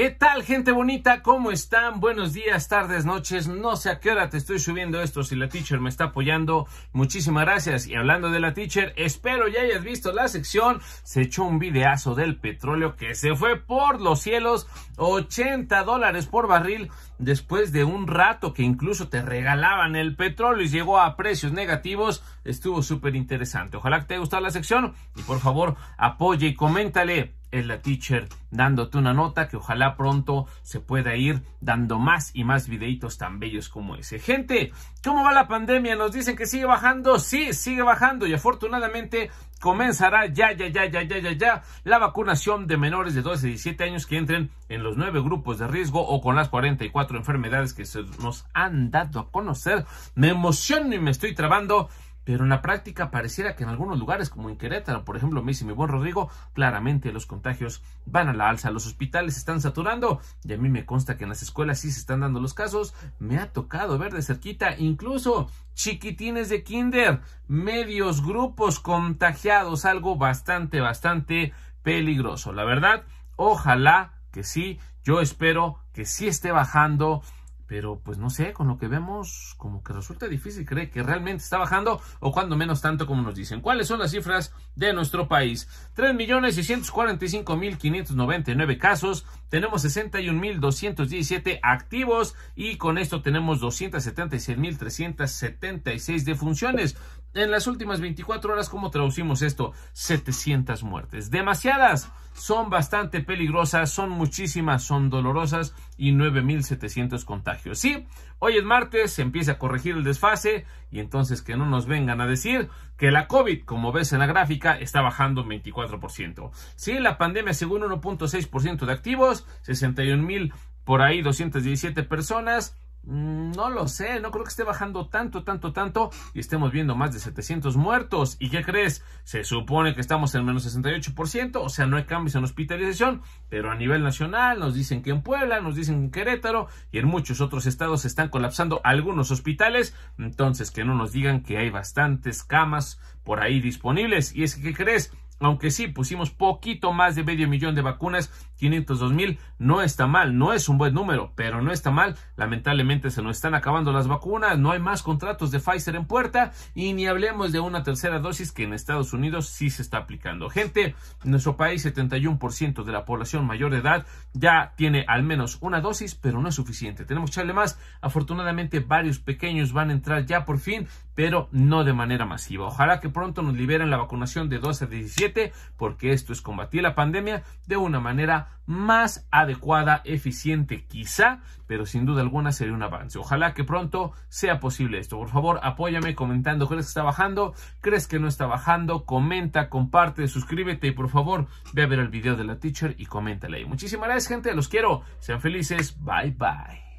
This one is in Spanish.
¿Qué tal gente bonita? ¿Cómo están? Buenos días, tardes, noches. No sé a qué hora te estoy subiendo esto si la teacher me está apoyando. Muchísimas gracias. Y hablando de la teacher, espero ya hayas visto la sección. Se echó un videazo del petróleo que se fue por los cielos. 80 dólares por barril después de un rato que incluso te regalaban el petróleo y llegó a precios negativos. Estuvo súper interesante. Ojalá que te haya gustado la sección y por favor apoye y coméntale es la teacher dándote una nota que ojalá pronto se pueda ir dando más y más videitos tan bellos como ese. Gente, ¿cómo va la pandemia? Nos dicen que sigue bajando. Sí, sigue bajando y afortunadamente comenzará ya, ya, ya, ya, ya, ya, ya la vacunación de menores de 12 a 17 años que entren en los nueve grupos de riesgo o con las 44 enfermedades que se nos han dado a conocer. Me emociono y me estoy trabando. Pero en la práctica pareciera que en algunos lugares, como en Querétaro, por ejemplo, me dice mi buen Rodrigo, claramente los contagios van a la alza, los hospitales se están saturando y a mí me consta que en las escuelas sí se están dando los casos. Me ha tocado ver de cerquita incluso chiquitines de kinder, medios grupos contagiados, algo bastante, bastante peligroso. La verdad, ojalá que sí, yo espero que sí esté bajando pero pues no sé, con lo que vemos, como que resulta difícil creer que realmente está bajando o cuando menos tanto como nos dicen. ¿Cuáles son las cifras de nuestro país? 3.645.599 casos, tenemos 61.217 activos y con esto tenemos 276.376 defunciones en las últimas 24 horas, ¿cómo traducimos esto? 700 muertes. Demasiadas, son bastante peligrosas, son muchísimas, son dolorosas y 9.700 contagios. Sí, hoy es martes, se empieza a corregir el desfase y entonces que no nos vengan a decir que la COVID, como ves en la gráfica, está bajando 24%. Sí, la pandemia según 1.6% de activos, 61.000 por ahí 217 personas, Mm, no lo sé, no creo que esté bajando tanto, tanto, tanto y estemos viendo más de 700 muertos. ¿Y qué crees? Se supone que estamos en menos 68%, o sea, no hay cambios en hospitalización, pero a nivel nacional nos dicen que en Puebla, nos dicen en Querétaro y en muchos otros estados están colapsando algunos hospitales. Entonces, que no nos digan que hay bastantes camas por ahí disponibles. Y es que, ¿qué crees? aunque sí pusimos poquito más de medio millón de vacunas, 502 mil, no está mal, no es un buen número, pero no está mal. Lamentablemente se nos están acabando las vacunas, no hay más contratos de Pfizer en puerta y ni hablemos de una tercera dosis que en Estados Unidos sí se está aplicando. Gente, en nuestro país 71% de la población mayor de edad ya tiene al menos una dosis, pero no es suficiente. Tenemos que echarle más. Afortunadamente varios pequeños van a entrar ya por fin, pero no de manera masiva. Ojalá que pronto nos liberen la vacunación de 12 a 17 porque esto es combatir la pandemia de una manera más adecuada, eficiente quizá, pero sin duda alguna sería un avance. Ojalá que pronto sea posible esto. Por favor, apóyame comentando, ¿crees que está bajando? ¿Crees que no está bajando? Comenta, comparte, suscríbete y por favor ve a ver el video de la teacher y coméntale ahí. Muchísimas gracias gente, los quiero, sean felices, bye bye.